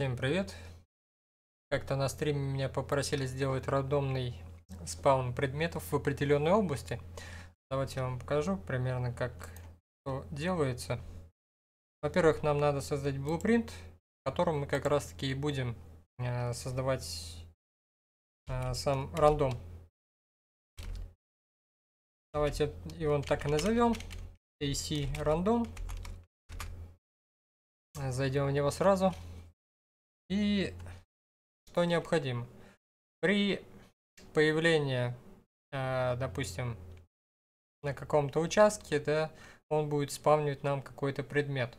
Всем привет! Как-то на стриме меня попросили сделать рандомный спаун предметов в определенной области. Давайте я вам покажу примерно как что делается. Во-первых, нам надо создать blueprint, в котором мы как раз таки и будем э, создавать э, сам рандом. Давайте его так и назовем. AC рандом. Зайдем в него сразу. И что необходимо? При появлении, э, допустим, на каком-то участке, да, он будет спавнить нам какой-то предмет.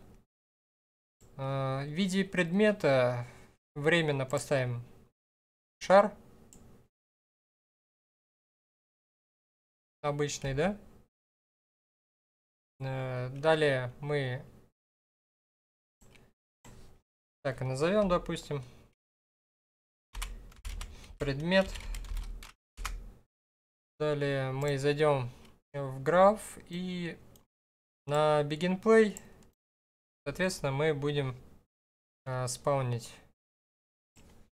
Э, в виде предмета временно поставим шар. Обычный, да? Э, далее мы так, и назовем, допустим, предмет. Далее мы зайдем в граф и на begin play, соответственно, мы будем э, спаунить.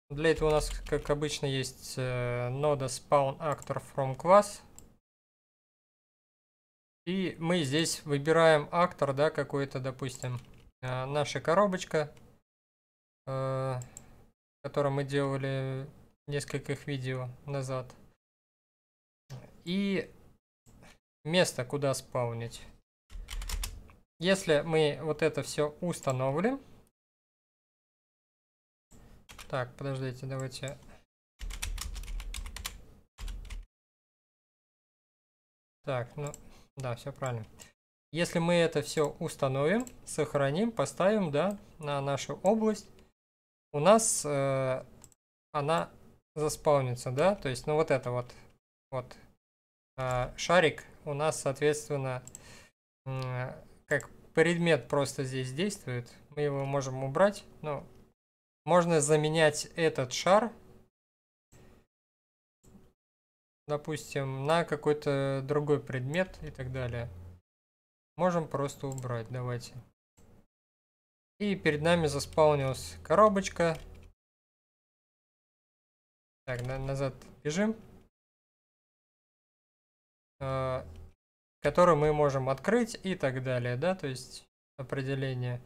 Для этого у нас, как обычно, есть э, нода spawn actor from class. И мы здесь выбираем актор, да, какой-то, допустим, э, наша коробочка в э, котором мы делали нескольких видео назад. И место, куда спаунить. Если мы вот это все установим. Так, подождите, давайте Так, ну да, все правильно. Если мы это все установим, сохраним, поставим, да, на нашу область, у нас э, она заспаунится, да? То есть, ну вот это вот, вот э, шарик у нас, соответственно, э, как предмет просто здесь действует. Мы его можем убрать. Ну, можно заменять этот шар, допустим, на какой-то другой предмет и так далее. Можем просто убрать, давайте. Давайте. И перед нами заспаунилась коробочка. Так, на назад бежим. Э которую мы можем открыть и так далее, да, то есть определение.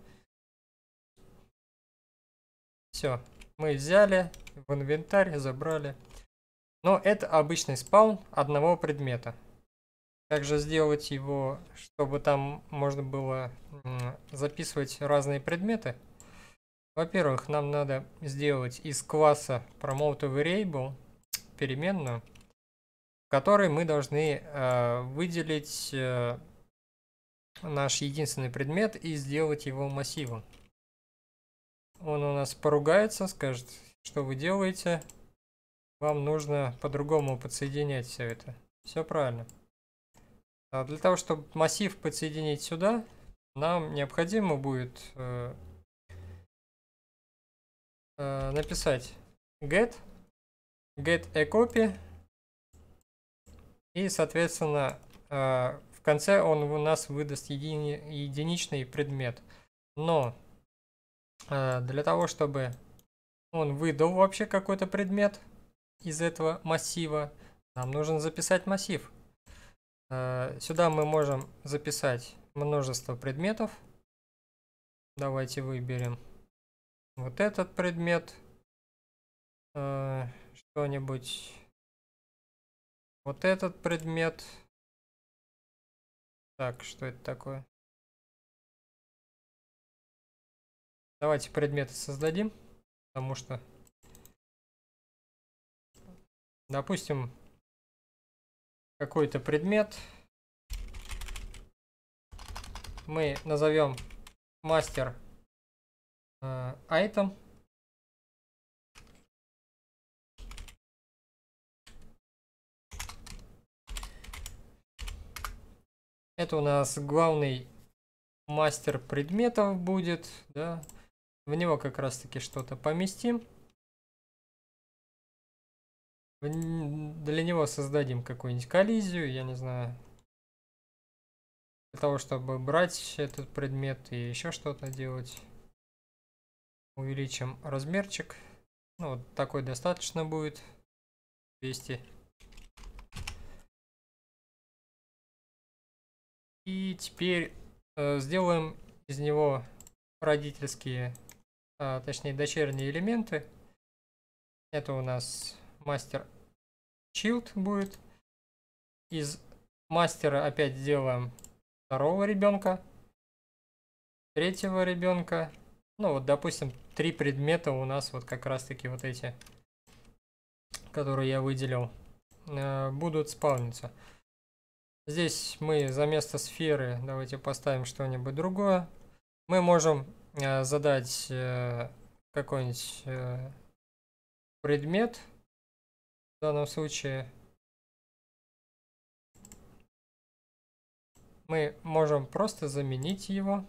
Все, мы взяли в инвентарь, забрали. Но это обычный спаун одного предмета. Как же сделать его, чтобы там можно было записывать разные предметы? Во-первых, нам надо сделать из класса promoteVariable переменную, в которой мы должны э, выделить э, наш единственный предмет и сделать его массивом. Он у нас поругается, скажет, что вы делаете. Вам нужно по-другому подсоединять все это. Все правильно. А, для того, чтобы массив подсоединить сюда, нам необходимо будет э, э, написать get, get a copy, и, соответственно, э, в конце он у нас выдаст едини, единичный предмет. Но для того, чтобы он выдал вообще какой-то предмет из этого массива, нам нужно записать массив. Э, сюда мы можем записать множество предметов. Давайте выберем вот этот предмет. Э, что-нибудь. Вот этот предмет. Так, что это такое? Давайте предметы создадим, потому что, допустим, какой-то предмет. Мы назовем мастер э, item. Это у нас главный мастер предметов будет, да. В него как раз таки что-то поместим. Для него создадим какую-нибудь коллизию, я не знаю. Для того, чтобы брать этот предмет и еще что-то делать. Увеличим размерчик. Ну, вот такой достаточно будет. 200. И теперь э, сделаем из него родительские, а, точнее дочерние элементы. Это у нас мастер чилд будет. Из мастера опять делаем второго ребенка, третьего ребенка. Ну вот, допустим, три предмета у нас вот как раз-таки вот эти, которые я выделил, э, будут спавниться. Здесь мы за место сферы давайте поставим что-нибудь другое. Мы можем э, задать э, какой-нибудь предмет, в данном случае мы можем просто заменить его.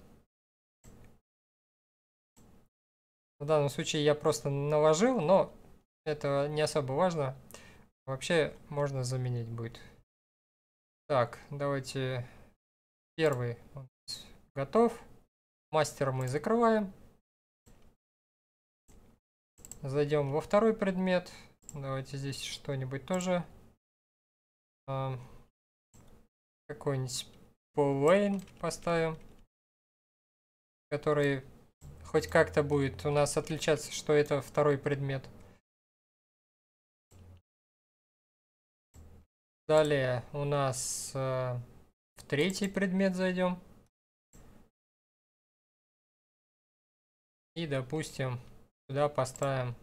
В данном случае я просто наложил, но это не особо важно. Вообще можно заменить будет. Так, давайте первый готов. Мастер мы закрываем. Зайдем во второй предмет. Давайте здесь что-нибудь тоже. А, Какой-нибудь поллейн поставим. Который хоть как-то будет у нас отличаться, что это второй предмет. Далее у нас э, в третий предмет зайдем. И, допустим, сюда поставим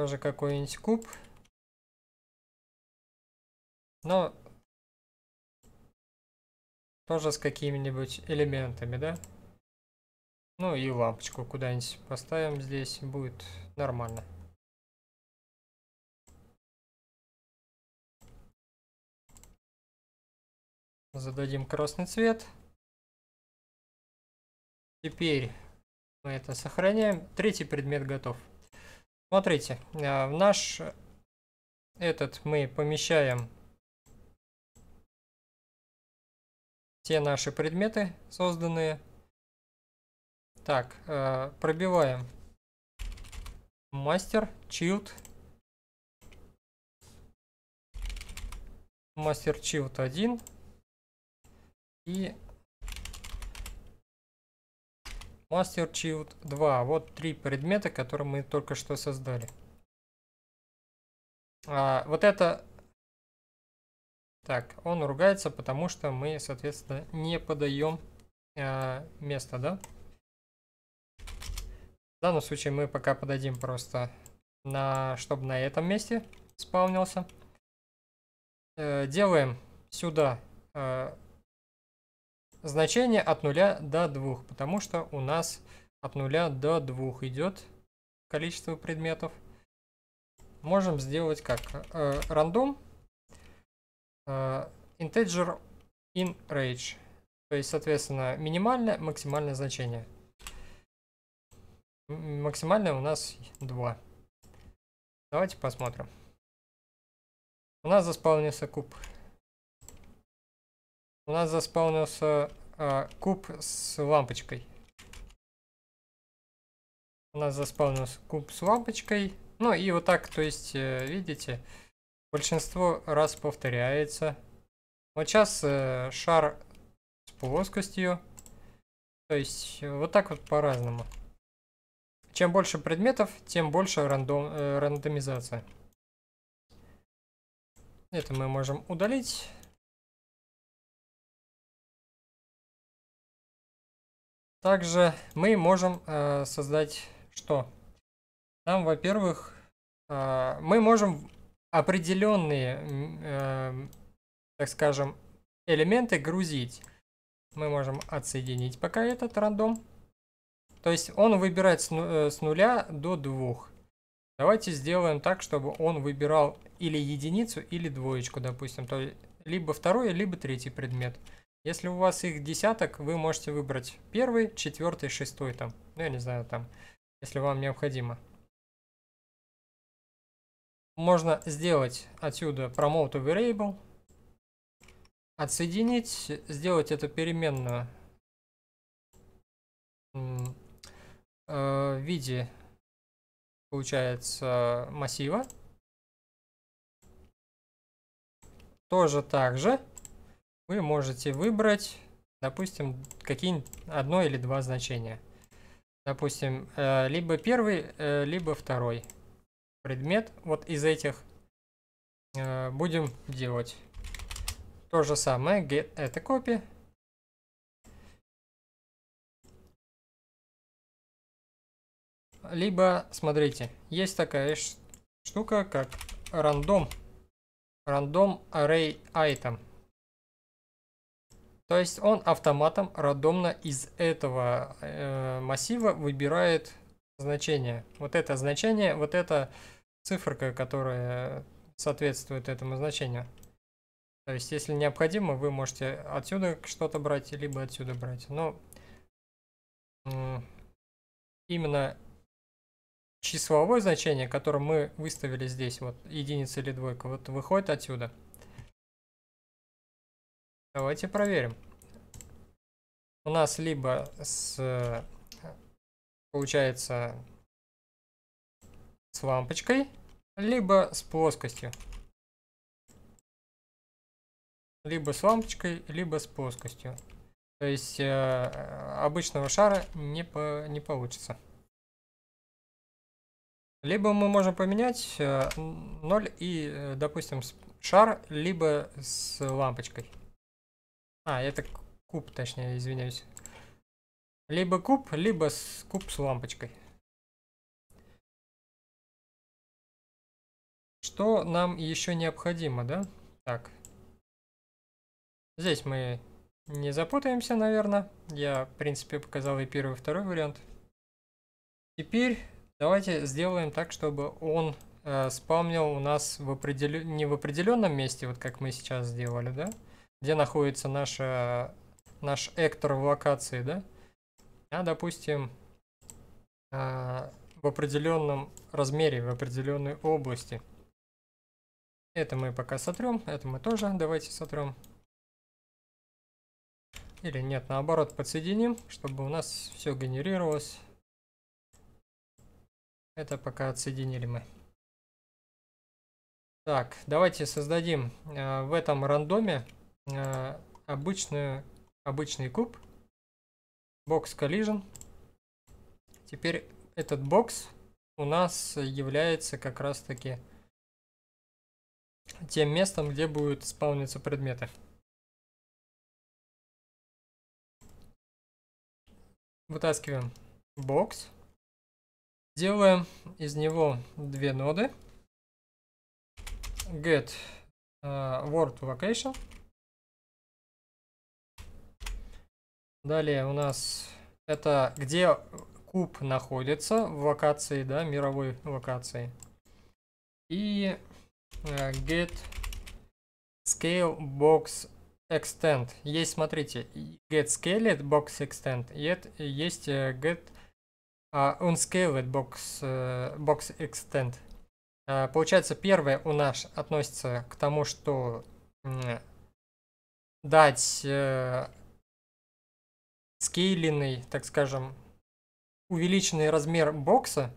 Тоже какой-нибудь куб. Но тоже с какими-нибудь элементами, да? Ну и лампочку куда-нибудь поставим здесь, будет нормально. Зададим красный цвет. Теперь мы это сохраняем. Третий предмет готов. Смотрите, а, в наш этот мы помещаем те наши предметы, созданные. Так, а, пробиваем мастер, чилд. Мастер чилд 1. И Master Shield 2. Вот три предмета, которые мы только что создали. А, вот это... Так, он ругается, потому что мы, соответственно, не подаем э, а, место, да? В данном случае мы пока подадим просто, на, чтобы на этом месте спавнился. Э, делаем сюда э, Значение от 0 до 2, потому что у нас от 0 до 2 идет количество предметов. Можем сделать как э, рандом э, integer in range. То есть, соответственно, минимальное, максимальное значение. Максимальное у нас 2. Давайте посмотрим. У нас заспаунился куб. У нас заспаунился а, куб с лампочкой. У нас заспавнился куб с лампочкой. Ну и вот так, то есть, э, видите, большинство раз повторяется. Вот сейчас э, шар с плоскостью. То есть, э, вот так вот по-разному. Чем больше предметов, тем больше рандом, э, рандомизация. Это мы можем удалить. Также мы можем э, создать что? Там, во-первых, э, мы можем определенные, э, так скажем, элементы грузить. Мы можем отсоединить пока этот рандом. То есть он выбирает с, ну, с нуля до двух. Давайте сделаем так, чтобы он выбирал или единицу, или двоечку, допустим. То, есть либо второй, либо третий предмет. Предмет. Если у вас их десяток, вы можете выбрать первый, четвертый, шестой там. Ну, я не знаю, там, если вам необходимо. Можно сделать отсюда promote variable, отсоединить, сделать эту переменную э, в виде, получается, массива. Тоже так же вы можете выбрать, допустим, какие одно или два значения. Допустим, э, либо первый, э, либо второй предмет вот из этих э, будем делать. То же самое, get это копия. Либо, смотрите, есть такая штука, как рандом. Рандом array item. То есть он автоматом рандомно из этого э, массива выбирает значение. Вот это значение, вот эта циферка, которая соответствует этому значению. То есть, если необходимо, вы можете отсюда что-то брать, либо отсюда брать. Но именно числовое значение, которое мы выставили здесь, вот единица или двойка, вот выходит отсюда. Давайте проверим. У нас либо с... Получается... С лампочкой, либо с плоскостью. Либо с лампочкой, либо с плоскостью. То есть э, обычного шара не, по, не получится. Либо мы можем поменять э, 0 и, э, допустим, шар, либо с лампочкой. А, это куб, точнее, извиняюсь. Либо куб, либо с, куб с лампочкой. Что нам еще необходимо, да? Так. Здесь мы не запутаемся, наверное. Я, в принципе, показал и первый, и второй вариант. Теперь давайте сделаем так, чтобы он э, спавнил у нас в определен... не в определенном месте, вот как мы сейчас сделали, да? где находится наша, наш эктор в локации, да? А, допустим, в определенном размере, в определенной области. Это мы пока сотрем, это мы тоже давайте сотрем. Или нет, наоборот, подсоединим, чтобы у нас все генерировалось. Это пока отсоединили мы. Так, давайте создадим э, в этом рандоме Э, обычную, обычный куб, бокс collision. Теперь этот бокс у нас является как раз таки тем местом, где будут спавниться предметы. Вытаскиваем бокс. Делаем из него две ноды. Get uh, э, word location. Далее у нас это где куб находится в локации, да, мировой локации. И э, get scale box extend. Есть, смотрите, get scaled box extend, есть есть э, get uh, unscaled box, uh, box extend. Uh, получается, первое у нас относится к тому, что дать скейленный, так скажем, увеличенный размер бокса,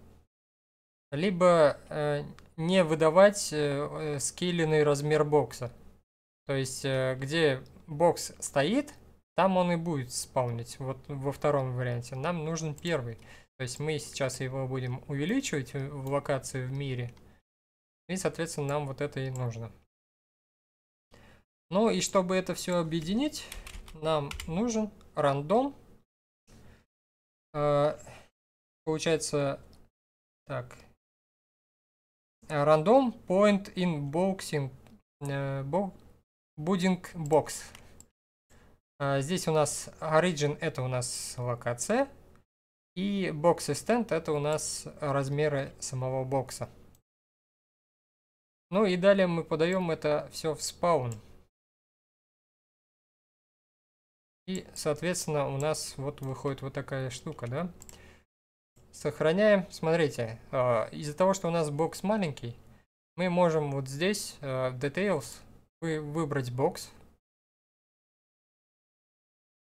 либо э, не выдавать э, э, скейленный размер бокса. То есть, э, где бокс стоит, там он и будет спаунить. Вот во втором варианте. Нам нужен первый. То есть мы сейчас его будем увеличивать э, в локации в мире. И, соответственно, нам вот это и нужно. Ну и чтобы это все объединить, нам нужен рандом. А, получается, так, а, рандом point in boxing, bo budding box. Здесь у нас origin это у нас локация. И box и это у нас размеры самого бокса. Ну и далее мы подаем это все в спаун. И, соответственно, у нас вот выходит вот такая штука, да? Сохраняем. Смотрите, а, из-за того, что у нас бокс маленький, мы можем вот здесь, а, в Details, выбрать бокс.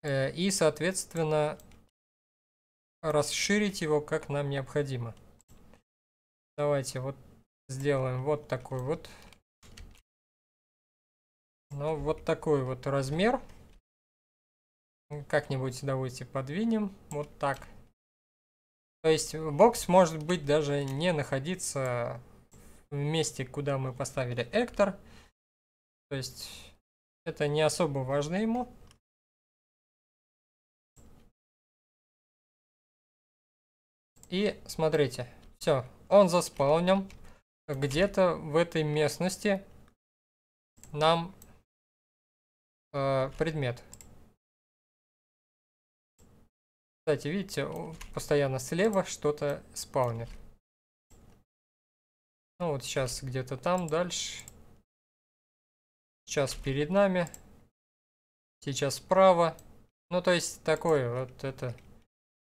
Э, и, соответственно, расширить его, как нам необходимо. Давайте вот сделаем вот такой вот. Ну, вот такой вот размер. Как-нибудь давайте подвинем вот так. То есть э, бокс может быть даже не находиться в месте, куда мы поставили Эктор. То есть это не особо важно ему. И смотрите, все, он заспаунен где-то в этой местности нам э, предмет. Кстати, видите, постоянно слева что-то спаунит. Ну вот сейчас где-то там, дальше. Сейчас перед нами. Сейчас справа. Ну то есть такое вот это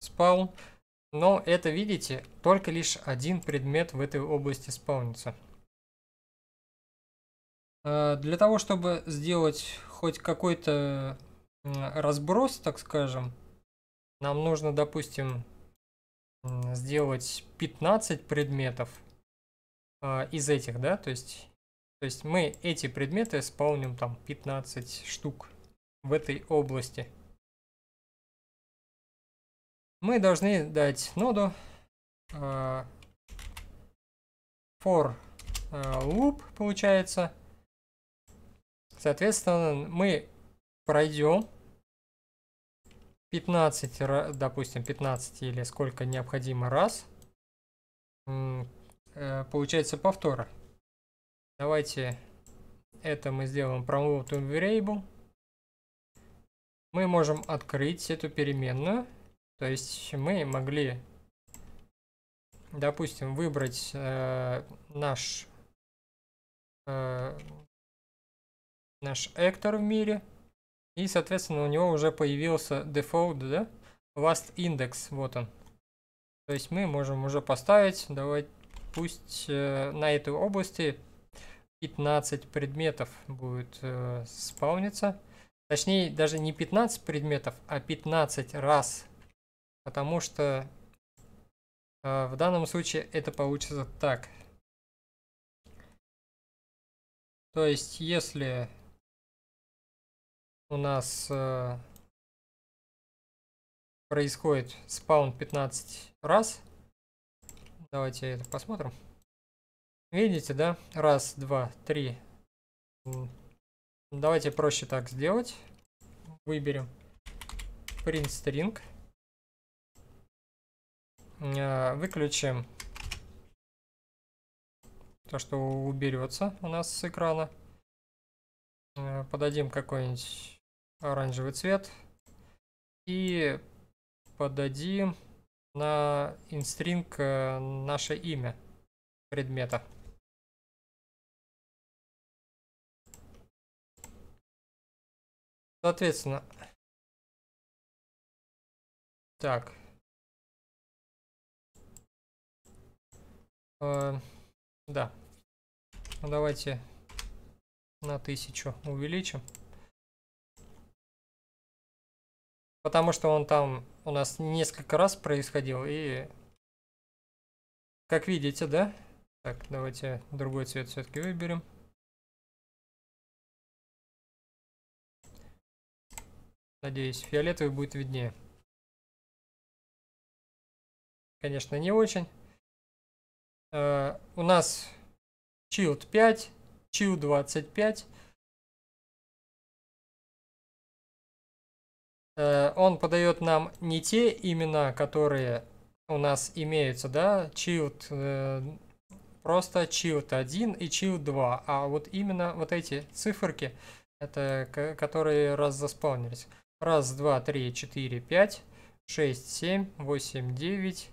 спаун. Но это, видите, только лишь один предмет в этой области спаунится. Э, для того, чтобы сделать хоть какой-то разброс, так скажем, нам нужно, допустим, сделать 15 предметов э, из этих, да, то есть, то есть мы эти предметы исполним там 15 штук в этой области. Мы должны дать ноду э, for э, loop, получается. Соответственно, мы пройдем 15, допустим, 15 или сколько необходимо раз, э, получается повтора. Давайте это мы сделаем promote variable. Мы можем открыть эту переменную. То есть мы могли, допустим, выбрать э, наш, э, наш эктор в мире – и, соответственно, у него уже появился дефолт, да? Last index, вот он. То есть мы можем уже поставить, давай пусть э, на этой области 15 предметов будет э, спауниться. Точнее, даже не 15 предметов, а 15 раз. Потому что э, в данном случае это получится так. То есть, если у нас э, происходит спаун 15 раз. Давайте это посмотрим. Видите, да? Раз, два, три. Давайте проще так сделать. Выберем print string. Э, выключим то, что уберется у нас с экрана. Э, подадим какой-нибудь оранжевый цвет и подадим на инстринг э, наше имя предмета. Соответственно, так. Э, да. Ну, давайте на тысячу увеличим. Потому что он там у нас несколько раз происходил. И, как видите, да? Так, давайте другой цвет все-таки выберем. Надеюсь, фиолетовый будет виднее. Конечно, не очень. Э, у нас Shield 5, Shield 25. Э, он подает нам не те имена, которые у нас имеются, да, Child, э, просто Child 1 и Child 2, а вот именно вот эти циферки, это которые раз заспаунились. Раз, два, три, четыре, пять, шесть, семь, восемь, девять,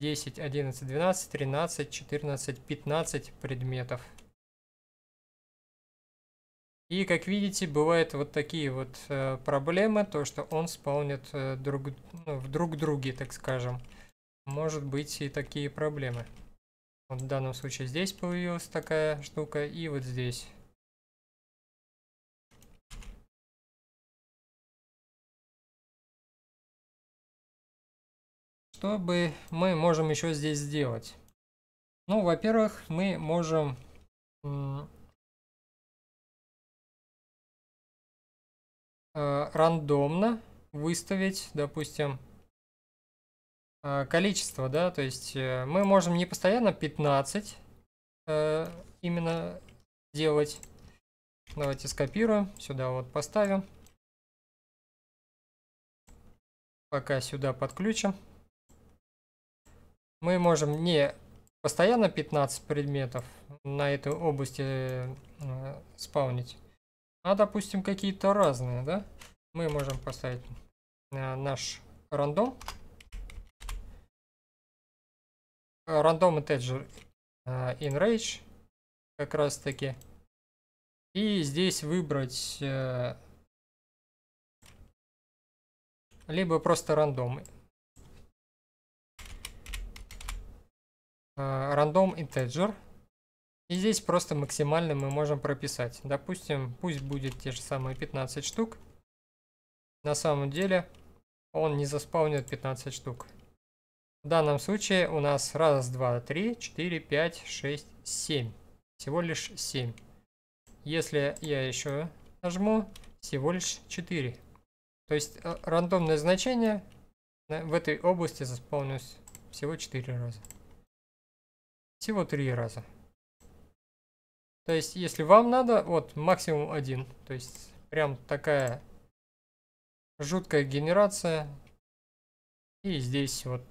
десять, одиннадцать, двенадцать, тринадцать, четырнадцать, пятнадцать предметов. И, как видите, бывают вот такие вот э, проблемы, то, что он спаунит э, друг, ну, в друг друге, так скажем. Может быть и такие проблемы. Вот в данном случае здесь появилась такая штука, и вот здесь. Что бы мы можем еще здесь сделать? Ну, во-первых, мы можем Э, рандомно выставить, допустим, э, количество, да, то есть э, мы можем не постоянно 15 именно делать. Давайте скопируем, сюда вот поставим. Пока сюда подключим. Мы можем не постоянно 15 предметов на этой области спаунить а допустим какие-то разные, да, мы можем поставить э, наш рандом. Рандом integer э, in range как раз таки. И здесь выбрать э, либо просто рандом. Рандом integer. И здесь просто максимально мы можем прописать. Допустим, пусть будет те же самые 15 штук. На самом деле он не заспаунит 15 штук. В данном случае у нас раз, два, три, четыре, пять, шесть, семь. Всего лишь 7. Если я еще нажму, всего лишь 4. То есть э, рандомное значение в этой области заспаунилось всего 4 раза. Всего 3 раза. То есть, если вам надо, вот, максимум один. То есть, прям такая жуткая генерация. И здесь вот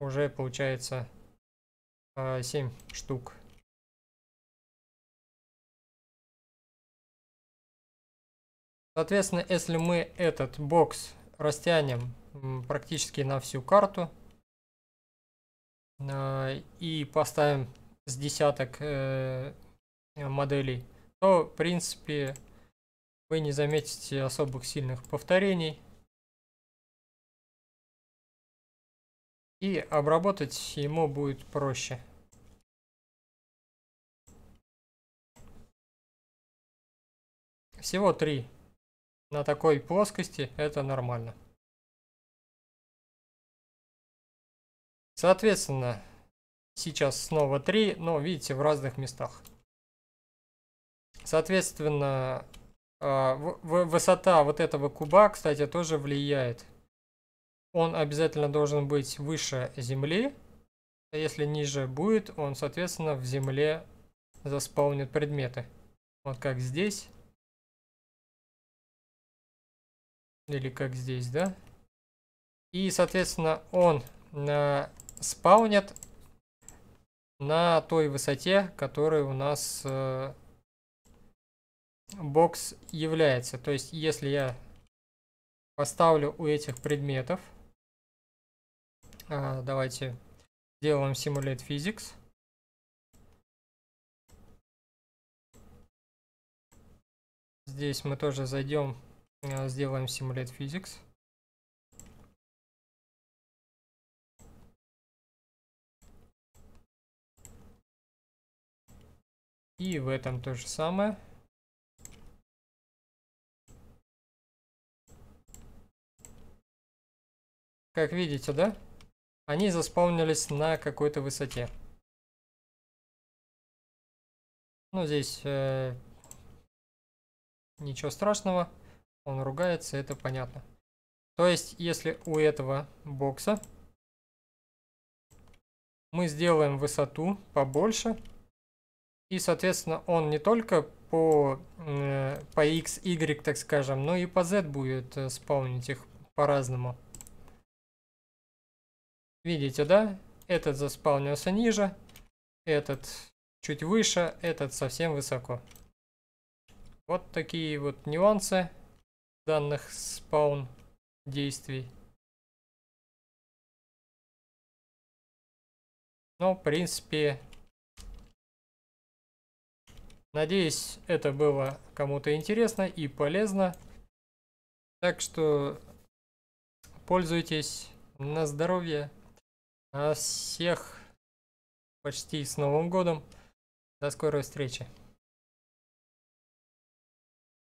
уже получается э, а, 7 штук. Соответственно, если мы этот бокс растянем практически на всю карту э, и поставим с десяток э, Э, моделей, то, в принципе, вы не заметите особых сильных повторений. И обработать ему будет проще. Всего три. На такой плоскости это нормально. Соответственно, сейчас снова три, но видите, в разных местах. Соответственно, а, высота вот этого куба, кстати, тоже влияет. Он обязательно должен быть выше земли. А если ниже будет, он, соответственно, в земле заспаунит предметы. Вот как здесь. Или как здесь, да? И, соответственно, он э, спаунит на той высоте, которая у нас э, бокс является. То есть, если я поставлю у этих предметов, а, давайте сделаем Simulate Physics. Здесь мы тоже зайдем, а, сделаем Simulate Physics. И в этом то же самое. Как видите, да? Они заспаунились на какой-то высоте. Ну, здесь э, ничего страшного. Он ругается, это понятно. То есть, если у этого бокса мы сделаем высоту побольше, и, соответственно, он не только по, э, по x, y, так скажем, но и по z будет э, спаунить их по-разному. Видите, да? Этот заспаунился ниже, этот чуть выше, этот совсем высоко. Вот такие вот нюансы данных спаун действий. Ну, в принципе, надеюсь, это было кому-то интересно и полезно. Так что пользуйтесь на здоровье. А всех почти с Новым годом. До скорой встречи.